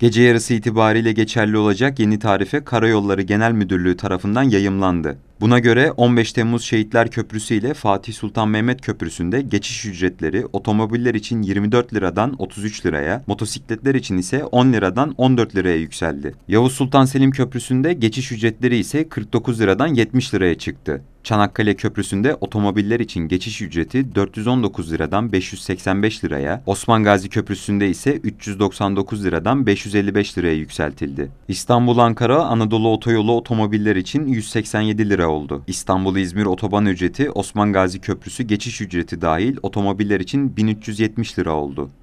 Gece yarısı itibariyle geçerli olacak yeni tarife Karayolları Genel Müdürlüğü tarafından yayımlandı. Buna göre 15 Temmuz Şehitler Köprüsü ile Fatih Sultan Mehmet Köprüsü'nde geçiş ücretleri otomobiller için 24 liradan 33 liraya, motosikletler için ise 10 liradan 14 liraya yükseldi. Yavuz Sultan Selim Köprüsü'nde geçiş ücretleri ise 49 liradan 70 liraya çıktı. Çanakkale Köprüsü'nde otomobiller için geçiş ücreti 419 liradan 585 liraya, Osman Gazi Köprüsü'nde ise 399 liradan 555 liraya yükseltildi. İstanbul-Ankara Anadolu Otoyolu otomobiller için 187 lira oldu. İstanbul-İzmir otoban ücreti Osman Gazi Köprüsü geçiş ücreti dahil otomobiller için 1370 lira oldu.